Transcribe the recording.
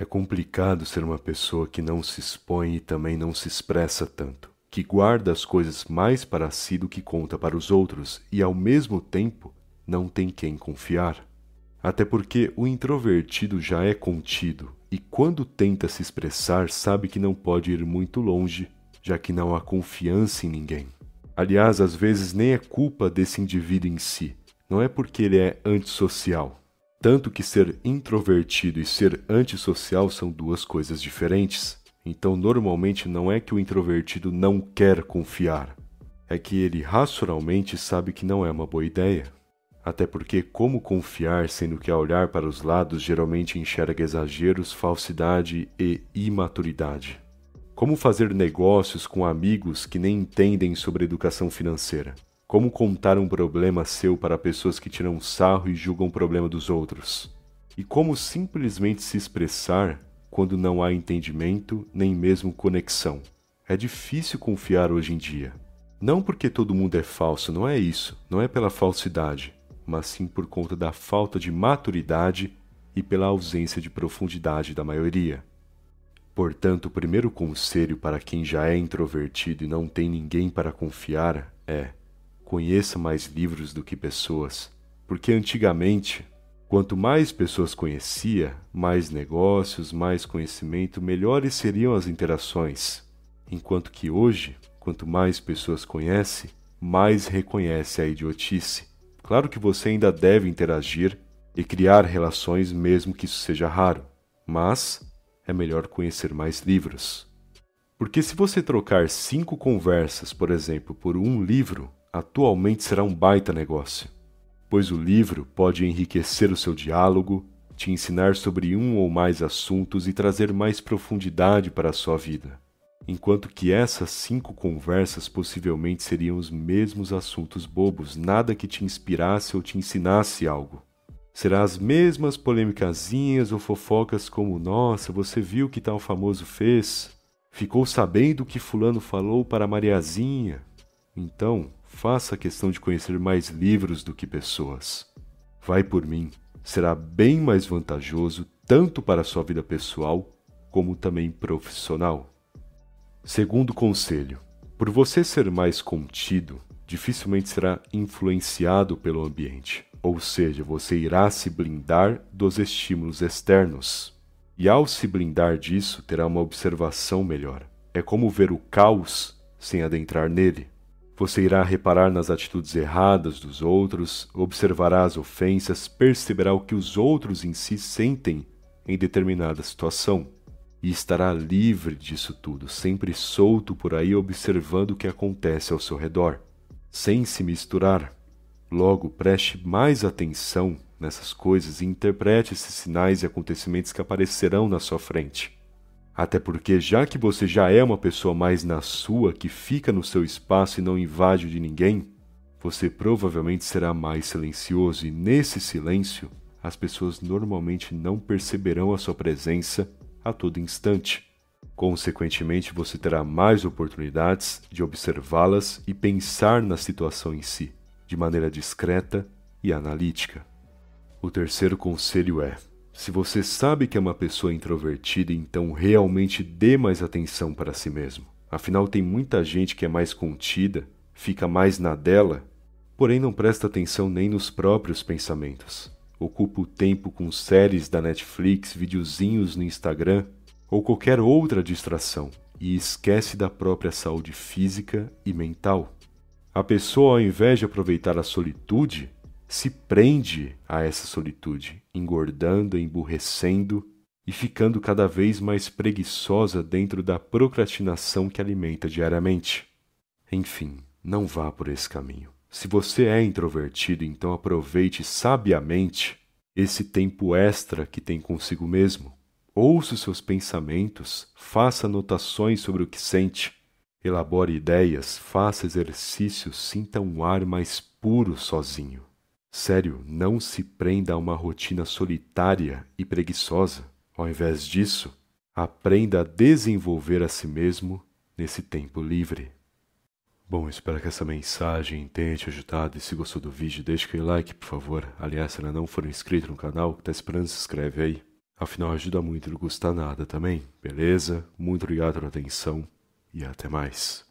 É complicado ser uma pessoa que não se expõe e também não se expressa tanto, que guarda as coisas mais para si do que conta para os outros e, ao mesmo tempo, não tem quem confiar. Até porque o introvertido já é contido e, quando tenta se expressar, sabe que não pode ir muito longe, já que não há confiança em ninguém. Aliás, às vezes nem é culpa desse indivíduo em si, não é porque ele é antissocial, tanto que ser introvertido e ser antissocial são duas coisas diferentes. Então, normalmente, não é que o introvertido não quer confiar, é que ele racionalmente sabe que não é uma boa ideia. Até porque, como confiar sendo que, ao olhar para os lados, geralmente enxerga exageros, falsidade e imaturidade? Como fazer negócios com amigos que nem entendem sobre educação financeira? Como contar um problema seu para pessoas que tiram sarro e julgam o problema dos outros? E como simplesmente se expressar quando não há entendimento nem mesmo conexão? É difícil confiar hoje em dia. Não porque todo mundo é falso, não é isso, não é pela falsidade, mas sim por conta da falta de maturidade e pela ausência de profundidade da maioria. Portanto, o primeiro conselho para quem já é introvertido e não tem ninguém para confiar é: conheça mais livros do que pessoas, porque antigamente, quanto mais pessoas conhecia, mais negócios, mais conhecimento, melhores seriam as interações. Enquanto que hoje, quanto mais pessoas conhece, mais reconhece a idiotice. Claro que você ainda deve interagir e criar relações, mesmo que isso seja raro, mas é melhor conhecer mais livros. Porque se você trocar cinco conversas, por exemplo, por um livro, atualmente será um baita negócio, pois o livro pode enriquecer o seu diálogo, te ensinar sobre um ou mais assuntos e trazer mais profundidade para a sua vida, enquanto que essas cinco conversas possivelmente seriam os mesmos assuntos bobos, nada que te inspirasse ou te ensinasse algo. Será as mesmas polêmicazinhas ou fofocas como Nossa, você viu que tal famoso fez? Ficou sabendo que fulano falou para Mariazinha? Então, faça questão de conhecer mais livros do que pessoas. Vai por mim, será bem mais vantajoso tanto para a sua vida pessoal como também profissional. Segundo conselho: por você ser mais contido, dificilmente será influenciado pelo ambiente, ou seja, você irá se blindar dos estímulos externos. E ao se blindar disso, terá uma observação melhor. É como ver o caos sem adentrar nele. Você irá reparar nas atitudes erradas dos outros, observará as ofensas, perceberá o que os outros em si sentem em determinada situação e estará livre disso tudo, sempre solto por aí observando o que acontece ao seu redor, sem se misturar. Logo, preste mais atenção nessas coisas e interprete esses sinais e acontecimentos que aparecerão na sua frente. Até porque, já que você já é uma pessoa mais na sua, que fica no seu espaço e não invade o de ninguém, você provavelmente será mais silencioso e, nesse silêncio, as pessoas normalmente não perceberão a sua presença a todo instante. Consequentemente, você terá mais oportunidades de observá-las e pensar na situação em si, de maneira discreta e analítica. O terceiro conselho é: se você sabe que é uma pessoa introvertida, então realmente dê mais atenção para si mesmo. Afinal, tem muita gente que é mais contida, fica mais na dela, porém não presta atenção nem nos próprios pensamentos. Ocupa o tempo com séries da Netflix, videozinhos no Instagram ou qualquer outra distração e esquece da própria saúde física e mental. A pessoa, ao invés de aproveitar a solitude, se prende a essa solitude, engordando, emburrecendo e ficando cada vez mais preguiçosa dentro da procrastinação que alimenta diariamente. Enfim, não vá por esse caminho. Se você é introvertido, então aproveite sabiamente esse tempo extra que tem consigo mesmo. Ouça os seus pensamentos, faça anotações sobre o que sente, elabore ideias, faça exercícios, sinta um ar mais puro sozinho. Sério, não se prenda a uma rotina solitária e preguiçosa. Ao invés disso, aprenda a desenvolver a si mesmo nesse tempo livre. Bom, espero que essa mensagem tenha te ajudado e se gostou do vídeo, deixa aquele like, por favor. Aliás, se ainda não for inscrito no canal, tá esperando, se inscreve aí. Afinal, ajuda muito e não custa nada também, beleza? Muito obrigado pela atenção e até mais.